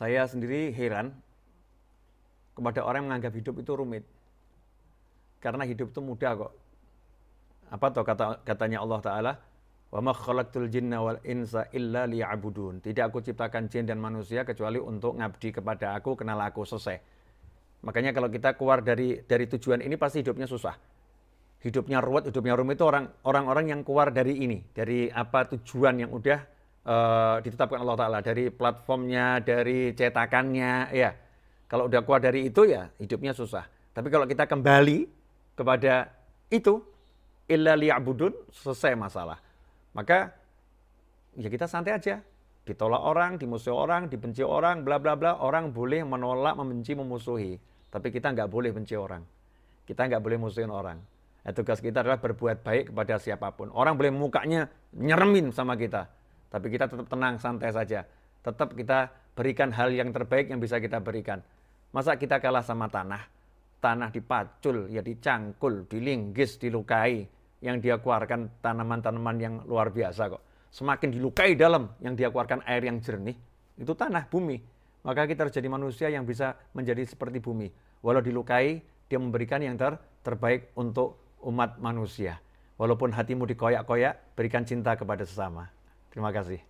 Saya sendiri heran kepada orang yang menganggap hidup itu rumit. Karena hidup itu mudah kok. Apa tuh kata katanya Allah Ta'ala? Wa ma jinna wal insa illa liya'budun. Tidak aku ciptakan jin dan manusia kecuali untuk ngabdi kepada aku, kenal aku, selesai. Makanya kalau kita keluar dari dari tujuan ini pasti hidupnya susah. Hidupnya ruwet, hidupnya rumit itu orang orang-orang yang keluar dari ini, dari apa tujuan yang udah uh, ditetapkan Allah Ta'ala dari platformnya, dari cetakannya ya. Kalau udah kuat dari itu ya hidupnya susah. Tapi kalau kita kembali kepada itu illa liya'budun selesai masalah. Maka ya kita santai aja. Ditolak orang, dimusuhi orang, dibenci orang, bla bla bla. Orang boleh menolak, membenci, memusuhi. Tapi kita nggak boleh benci orang. Kita nggak boleh musuhin orang. Nah, tugas kita adalah berbuat baik kepada siapapun. Orang boleh mukanya nyeremin sama kita tapi kita tetap tenang, santai saja. Tetap kita berikan hal yang terbaik yang bisa kita berikan. Masa kita kalah sama tanah? Tanah dipacul, ya dicangkul, dilinggis, dilukai. Yang dia keluarkan tanaman-tanaman yang luar biasa kok. Semakin dilukai dalam, yang dia keluarkan air yang jernih, itu tanah, bumi. Maka kita harus jadi manusia yang bisa menjadi seperti bumi. Walau dilukai, dia memberikan yang ter terbaik untuk umat manusia. Walaupun hatimu dikoyak-koyak, berikan cinta kepada sesama. Primagazê.